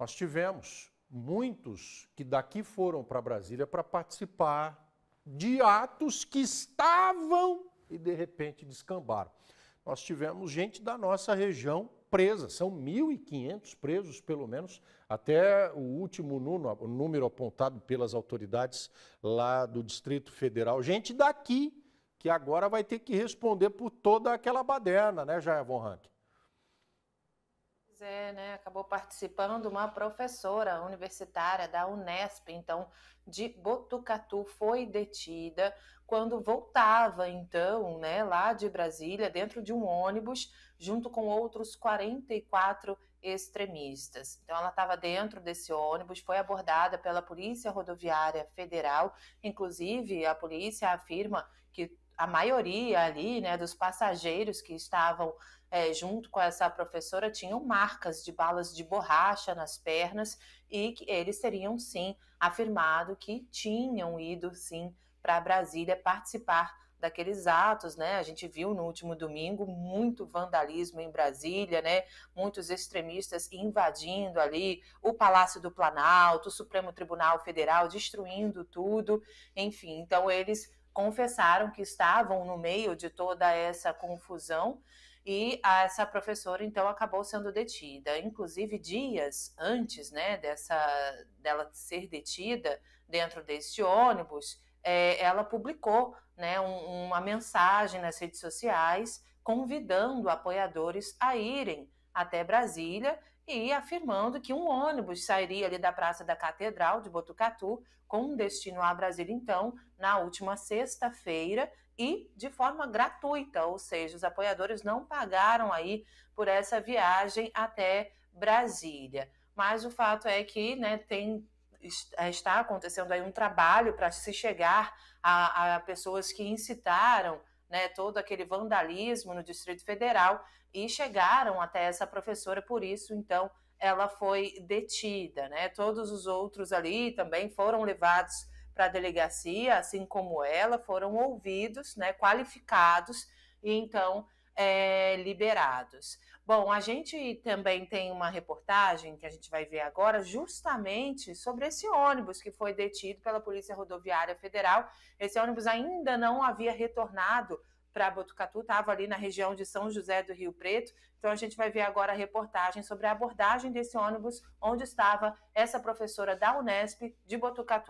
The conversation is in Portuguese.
Nós tivemos muitos que daqui foram para Brasília para participar de atos que estavam e de repente descambaram. Nós tivemos gente da nossa região presa, são 1.500 presos, pelo menos, até o último número, apontado pelas autoridades lá do Distrito Federal. Gente daqui que agora vai ter que responder por toda aquela baderna, né, Jair Von Rank? Pois é, né? Acabou participando uma professora universitária da Unesp, então, de Botucatu, foi detida quando voltava, então, né, lá de Brasília, dentro de um ônibus, junto com outros 44 extremistas. Então, ela estava dentro desse ônibus, foi abordada pela Polícia Rodoviária Federal, inclusive a polícia afirma que a maioria ali, né, dos passageiros que estavam é, junto com essa professora tinham marcas de balas de borracha nas pernas e que eles teriam sim afirmado que tinham ido sim para Brasília participar daqueles atos, né? A gente viu no último domingo muito vandalismo em Brasília, né? Muitos extremistas invadindo ali o Palácio do Planalto, o Supremo Tribunal Federal, destruindo tudo, enfim. Então eles confessaram que estavam no meio de toda essa confusão e essa professora então acabou sendo detida. Inclusive dias antes, né, dessa dela ser detida dentro deste ônibus, é, ela publicou, né, um, uma mensagem nas redes sociais convidando apoiadores a irem até Brasília e afirmando que um ônibus sairia ali da Praça da Catedral de Botucatu com destino a Brasília, então, na última sexta-feira e de forma gratuita, ou seja, os apoiadores não pagaram aí por essa viagem até Brasília. Mas o fato é que né, tem, eh, está acontecendo aí um trabalho para se chegar a, a pessoas que incitaram né, todo aquele vandalismo no Distrito Federal e chegaram até essa professora, por isso, então, ela foi detida. Né? Todos os outros ali também foram levados para a delegacia, assim como ela, foram ouvidos, né, qualificados, e então é, liberados. Bom, a gente também tem uma reportagem que a gente vai ver agora, justamente sobre esse ônibus que foi detido pela Polícia Rodoviária Federal. Esse ônibus ainda não havia retornado para Botucatu, estava ali na região de São José do Rio Preto. Então a gente vai ver agora a reportagem sobre a abordagem desse ônibus, onde estava essa professora da Unesp de Botucatu.